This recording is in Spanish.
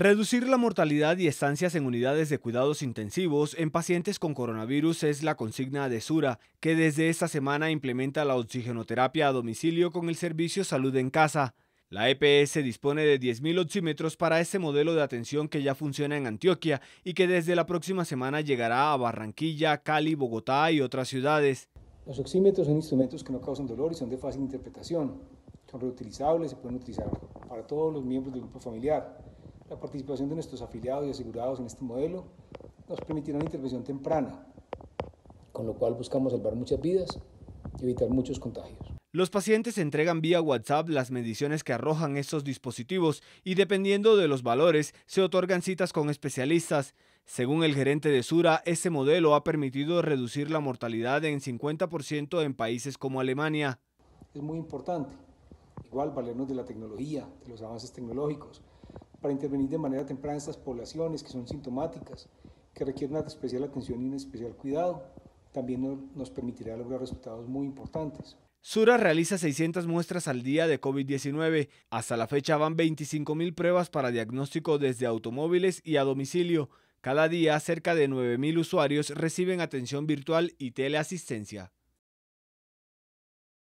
Reducir la mortalidad y estancias en unidades de cuidados intensivos en pacientes con coronavirus es la consigna de Sura, que desde esta semana implementa la oxigenoterapia a domicilio con el servicio Salud en Casa. La EPS dispone de 10.000 oxímetros para este modelo de atención que ya funciona en Antioquia y que desde la próxima semana llegará a Barranquilla, Cali, Bogotá y otras ciudades. Los oxímetros son instrumentos que no causan dolor y son de fácil interpretación. Son reutilizables, se pueden utilizar para todos los miembros del grupo familiar la participación de nuestros afiliados y asegurados en este modelo nos permitirá una intervención temprana, con lo cual buscamos salvar muchas vidas y evitar muchos contagios. Los pacientes entregan vía WhatsApp las mediciones que arrojan estos dispositivos y dependiendo de los valores se otorgan citas con especialistas. Según el gerente de Sura, este modelo ha permitido reducir la mortalidad en 50% en países como Alemania. Es muy importante, igual valernos de la tecnología, de los avances tecnológicos, para intervenir de manera temprana en estas poblaciones que son sintomáticas, que requieren una especial atención y un especial cuidado, también nos permitirá lograr resultados muy importantes. Sura realiza 600 muestras al día de COVID-19. Hasta la fecha van 25.000 pruebas para diagnóstico desde automóviles y a domicilio. Cada día cerca de 9.000 usuarios reciben atención virtual y teleasistencia.